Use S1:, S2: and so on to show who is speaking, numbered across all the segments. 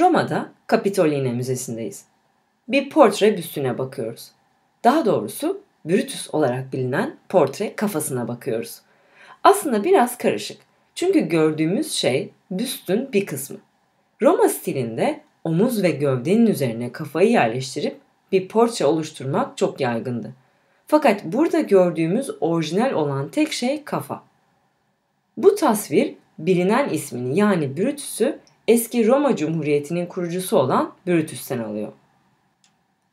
S1: Roma'da Kapitoline Müzesi'ndeyiz. Bir portre büstüne bakıyoruz. Daha doğrusu Brutus olarak bilinen portre kafasına bakıyoruz. Aslında biraz karışık. Çünkü gördüğümüz şey büstün bir kısmı. Roma stilinde omuz ve gövdenin üzerine kafayı yerleştirip bir portre oluşturmak çok yaygındı. Fakat burada gördüğümüz orijinal olan tek şey kafa. Bu tasvir bilinen ismini yani Brutus'u eski Roma Cumhuriyeti'nin kurucusu olan Brutus'ten alıyor.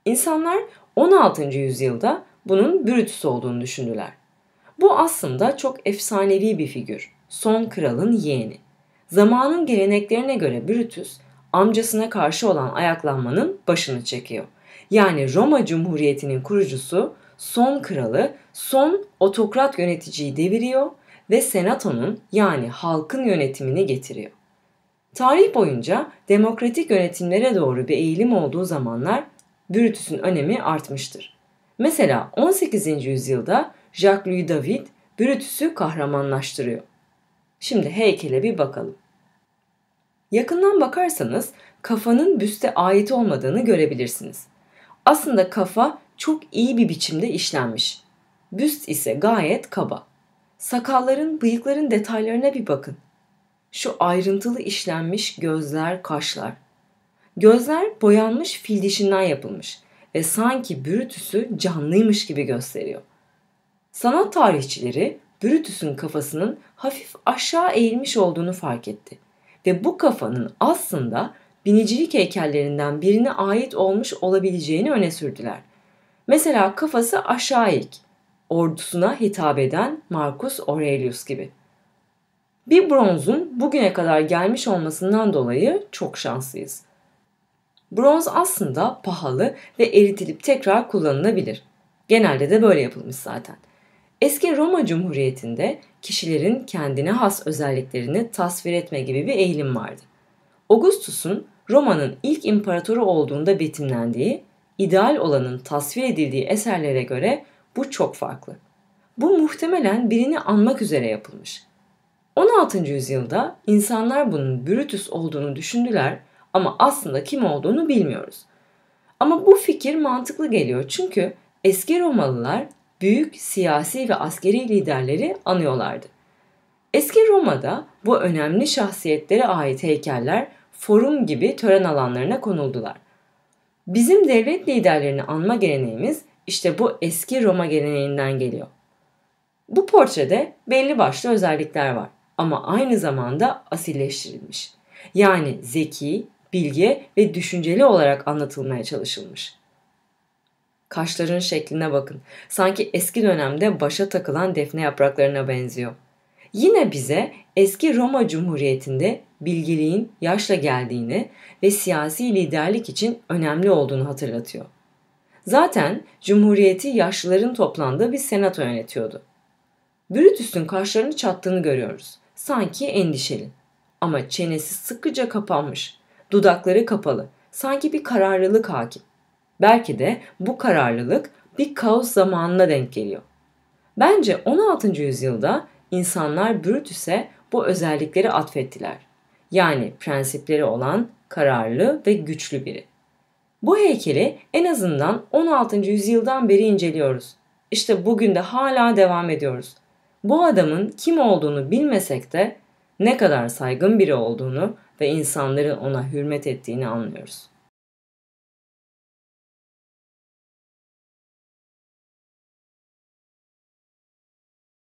S1: İnsanlar 16. yüzyılda bunun Brutus olduğunu düşündüler. Bu aslında çok efsanevi bir figür. Son kralın yeğeni. Zamanın geleneklerine göre Brutus amcasına karşı olan ayaklanmanın başını çekiyor. Yani Roma Cumhuriyeti'nin kurucusu son kralı son otokrat yöneticiyi deviriyor ve senatonun yani halkın yönetimini getiriyor. Tarih boyunca demokratik yönetimlere doğru bir eğilim olduğu zamanlar Brutus'un önemi artmıştır. Mesela 18. yüzyılda Jacques-Louis David Brutus'u kahramanlaştırıyor. Şimdi heykele bir bakalım. Yakından bakarsanız kafanın büste ait olmadığını görebilirsiniz. Aslında kafa çok iyi bir biçimde işlenmiş. Büst ise gayet kaba. Sakalların, bıyıkların detaylarına bir bakın şu ayrıntılı işlenmiş gözler, kaşlar. Gözler boyanmış fil dişinden yapılmış ve sanki Brutus'u canlıymış gibi gösteriyor. Sanat tarihçileri Brutus'un kafasının hafif aşağı eğilmiş olduğunu fark etti ve bu kafanın aslında binicilik heykellerinden birine ait olmuş olabileceğini öne sürdüler. Mesela kafası aşağı eğik, ordusuna hitap eden Marcus Aurelius gibi.'' Bir bronzun bugüne kadar gelmiş olmasından dolayı çok şanslıyız. Bronz aslında pahalı ve eritilip tekrar kullanılabilir. Genelde de böyle yapılmış zaten. Eski Roma Cumhuriyeti'nde kişilerin kendine has özelliklerini tasvir etme gibi bir eğilim vardı. Augustus'un Roma'nın ilk imparatoru olduğunda betimlendiği, ideal olanın tasvir edildiği eserlere göre bu çok farklı. Bu muhtemelen birini anmak üzere yapılmış. 16. yüzyılda insanlar bunun Brutus olduğunu düşündüler ama aslında kim olduğunu bilmiyoruz. Ama bu fikir mantıklı geliyor çünkü eski Romalılar büyük siyasi ve askeri liderleri anıyorlardı. Eski Roma'da bu önemli şahsiyetlere ait heykeller forum gibi tören alanlarına konuldular. Bizim devlet liderlerini anma geleneğimiz işte bu eski Roma geleneğinden geliyor. Bu portrede belli başlı özellikler var ama aynı zamanda asilleştirilmiş. Yani zeki, bilge ve düşünceli olarak anlatılmaya çalışılmış. Kaşların şekline bakın. Sanki eski dönemde başa takılan defne yapraklarına benziyor. Yine bize eski Roma Cumhuriyeti'nde bilgeliğin yaşla geldiğini ve siyasi liderlik için önemli olduğunu hatırlatıyor. Zaten Cumhuriyeti yaşlıların toplandığı bir senato yönetiyordu. Brutus'un kaşlarını çattığını görüyoruz. Sanki endişeli. Ama çenesi sıkıca kapanmış. Dudakları kapalı. Sanki bir kararlılık hakim. Belki de bu kararlılık bir kaos zamanına denk geliyor. Bence 16. yüzyılda insanlar Brutus'e bu özellikleri atfettiler. Yani prensipleri olan kararlı ve güçlü biri. Bu heykeli en azından 16. yüzyıldan beri inceliyoruz. İşte bugün de hala devam ediyoruz. Bu adamın kim olduğunu bilmesek de ne kadar saygın biri olduğunu ve insanların ona hürmet ettiğini anlıyoruz.